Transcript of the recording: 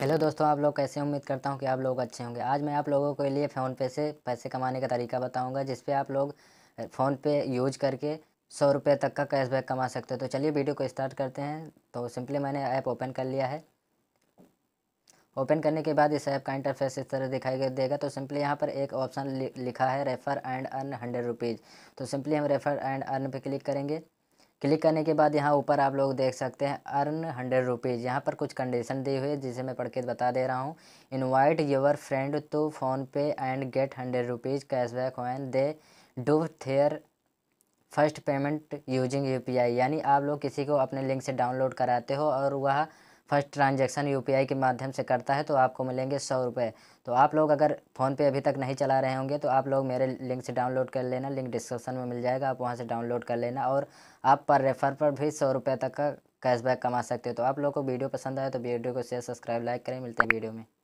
hello दोस्तों आप लोग कैसे उम्मीद करता हूँ कि आप लोग अच्छे होंगे आज मैं आप लोगों के लिए फ़ोनपे से पैसे कमाने का तरीका बताऊँगा जिसपे आप लोग फ़ोनपे यूज करके सौ रुपये तक का कैशबैक कमा सकते हो तो चलिए वीडियो को स्टार्ट करते हैं तो सिंपली मैंने ऐप ओपन कर लिया है ओपन करने के बाद इस ऐप का इंटरफेस इस तरह दिखाई देगा तो सिंपली यहाँ पर एक ऑप्शन लिखा है refer and earn hundred rupees तो सिंपली हम रेफ़र एंड अर्न पर क्लिक करेंगे क्लिक करने के बाद यहाँ ऊपर आप लोग देख सकते हैं अर्न हंड्रेड रुपीज़ यहाँ पर कुछ कंडीशन दी हुई है जिसे मैं पढ़ के बता दे रहा हूँ invite your friend to PhonePe and get hundred rupees cashback when they do their first payment using UPI यानी आप लोग किसी को अपने लिंक से डाउनलोड कराते हो और वह फर्स्ट ट्रांजेक्शन यू के माध्यम से करता है तो आपको मिलेंगे सौ रुपये तो आप लोग अगर फ़ोनपे अभी तक नहीं चला रहे होंगे तो आप लोग मेरे लिंक से डाउनलोड कर लेना लिंक डिस्क्रिप्शन में मिल जाएगा आप वहाँ से डाउनलोड कर लेना और आप पर रेफर पर भी सौ रुपये तक का कैशबैक कमा सकते हो तो आप लोग को वीडियो पसंद आए तो वीडियो को शेयर सब्सक्राइब लाइक करें मिलते हैं वीडियो में